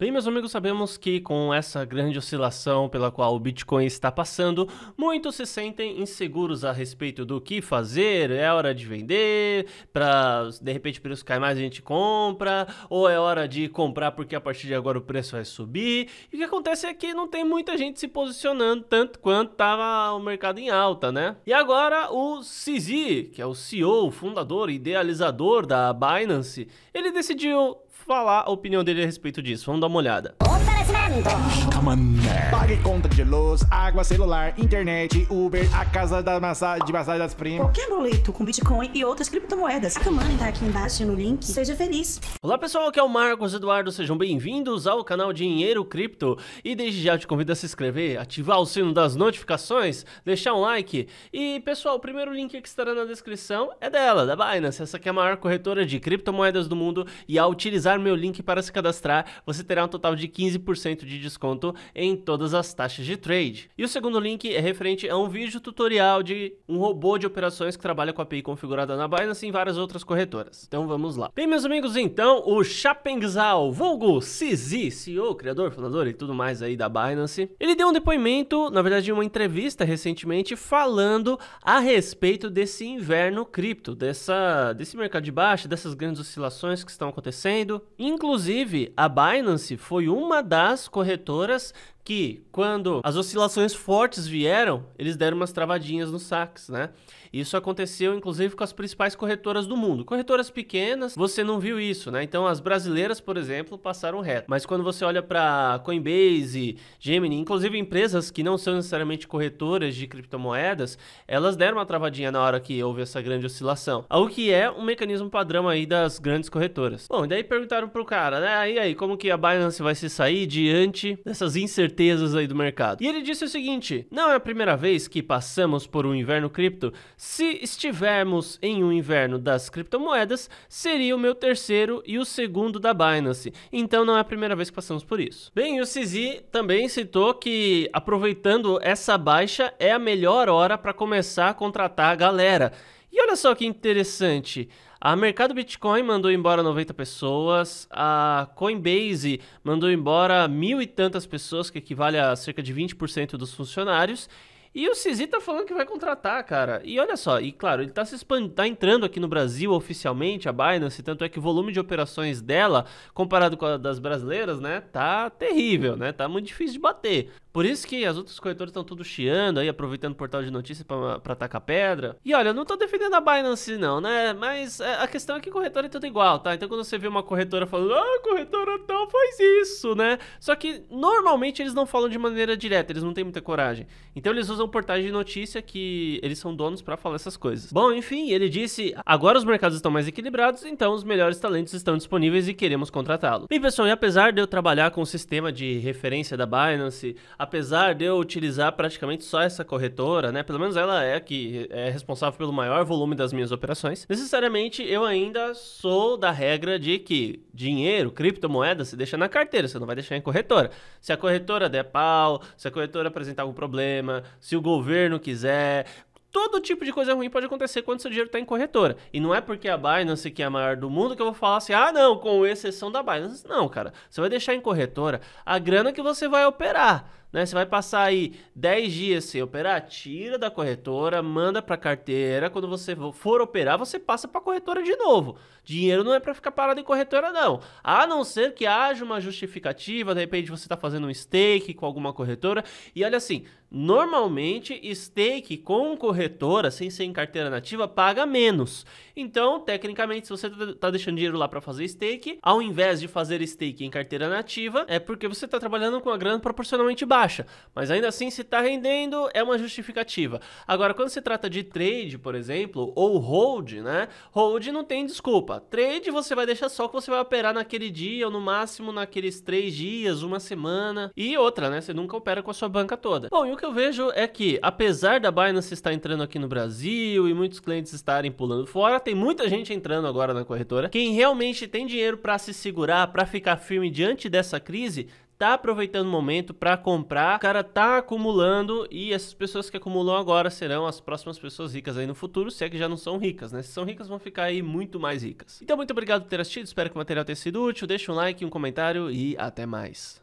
Bem, meus amigos, sabemos que com essa grande oscilação pela qual o Bitcoin está passando, muitos se sentem inseguros a respeito do que fazer. É hora de vender, para de repente o preço cai mais a gente compra, ou é hora de comprar porque a partir de agora o preço vai subir. E o que acontece é que não tem muita gente se posicionando tanto quanto estava o mercado em alta, né? E agora o Sisi, que é o CEO, fundador e idealizador da Binance, ele decidiu falar a opinião dele a respeito disso. Vamos dar uma olhada oferecimento. Pague conta de luz, água, celular, internet, Uber, a casa da massa, de massagem das primas. Qualquer boleto com Bitcoin e outras criptomoedas. A Camané tá aqui embaixo no link. Seja feliz. Olá pessoal, aqui é o Marcos Eduardo. Sejam bem-vindos ao canal Dinheiro Cripto. E desde já te convido a se inscrever, ativar o sino das notificações, deixar um like. E pessoal, o primeiro link que estará na descrição é dela, da Binance. Essa que é a maior corretora de criptomoedas do mundo. E ao utilizar meu link para se cadastrar, você terá um total de 15 15% de desconto em todas as taxas de trade. E o segundo link é referente a um vídeo tutorial de um robô de operações que trabalha com a API configurada na Binance e várias outras corretoras. Então vamos lá. Bem, meus amigos, então, o Chapengzal, vulgo Cizi, CEO, criador, fundador e tudo mais aí da Binance, ele deu um depoimento, na verdade uma entrevista recentemente, falando a respeito desse inverno cripto, dessa, desse mercado de baixa, dessas grandes oscilações que estão acontecendo. Inclusive, a Binance foi uma uma das corretoras que quando as oscilações fortes vieram, eles deram umas travadinhas nos saques, né? Isso aconteceu inclusive com as principais corretoras do mundo. Corretoras pequenas, você não viu isso, né? Então as brasileiras, por exemplo, passaram reto. Mas quando você olha para Coinbase, Gemini, inclusive empresas que não são necessariamente corretoras de criptomoedas, elas deram uma travadinha na hora que houve essa grande oscilação. Algo que é um mecanismo padrão aí das grandes corretoras. Bom, e daí perguntaram pro cara, né? E aí, como que a Binance vai se sair diante dessas incertezas incertezas aí do mercado. E ele disse o seguinte: não é a primeira vez que passamos por um inverno cripto. Se estivermos em um inverno das criptomoedas, seria o meu terceiro e o segundo da Binance. Então não é a primeira vez que passamos por isso. Bem, o Cizi também citou que aproveitando essa baixa é a melhor hora para começar a contratar a galera. E olha só que interessante. A Mercado Bitcoin mandou embora 90 pessoas, a Coinbase mandou embora mil e tantas pessoas, que equivale a cerca de 20% dos funcionários, e o Sisi tá falando que vai contratar, cara. E olha só, e claro, ele tá se expandindo tá entrando aqui no Brasil oficialmente, a Binance, tanto é que o volume de operações dela, comparado com a das brasileiras, né, tá terrível, né? Tá muito difícil de bater. Por isso que as outras corretoras estão tudo chiando aí, aproveitando o portal de notícias para atacar pedra. E olha, eu não tô defendendo a Binance não, né? Mas é, a questão é que corretora é tudo igual, tá? Então quando você vê uma corretora falando, ah, corretora tal faz isso, né? Só que normalmente eles não falam de maneira direta, eles não têm muita coragem. Então eles usam pelo portais de notícia que eles são donos para falar essas coisas. Bom, enfim, ele disse: agora os mercados estão mais equilibrados, então os melhores talentos estão disponíveis e queremos contratá-lo. E pessoal, e apesar de eu trabalhar com o sistema de referência da Binance, apesar de eu utilizar praticamente só essa corretora, né? Pelo menos ela é a que é responsável pelo maior volume das minhas operações. Necessariamente eu ainda sou da regra de que dinheiro, criptomoeda, se deixa na carteira, você não vai deixar em corretora. Se a corretora der pau, se a corretora apresentar algum problema, se o governo quiser. Todo tipo de coisa ruim pode acontecer quando seu dinheiro está em corretora. E não é porque a Binance, que é a maior do mundo, que eu vou falar assim, ah, não, com exceção da Binance. Não, cara. Você vai deixar em corretora a grana que você vai operar. Né? Você vai passar aí 10 dias sem operar, tira da corretora, manda para carteira. Quando você for operar, você passa para corretora de novo. Dinheiro não é para ficar parado em corretora, não. A não ser que haja uma justificativa, de repente você está fazendo um stake com alguma corretora. E olha assim, normalmente stake com corretora, sem ser em carteira nativa, paga menos. Então, tecnicamente, se você está tá deixando dinheiro lá para fazer stake, ao invés de fazer stake em carteira nativa, é porque você está trabalhando com a grana proporcionalmente baixa baixa, mas ainda assim se está rendendo é uma justificativa. Agora, quando se trata de trade, por exemplo, ou hold, né? Hold não tem desculpa. Trade você vai deixar só que você vai operar naquele dia ou no máximo naqueles três dias, uma semana e outra, né? Você nunca opera com a sua banca toda. Bom, e o que eu vejo é que, apesar da Binance estar entrando aqui no Brasil e muitos clientes estarem pulando fora, tem muita gente entrando agora na corretora. Quem realmente tem dinheiro para se segurar, para ficar firme diante dessa crise, tá aproveitando o momento para comprar, o cara tá acumulando e essas pessoas que acumulam agora serão as próximas pessoas ricas aí no futuro, se é que já não são ricas, né? Se são ricas, vão ficar aí muito mais ricas. Então, muito obrigado por ter assistido, espero que o material tenha sido útil, deixa um like, um comentário e até mais.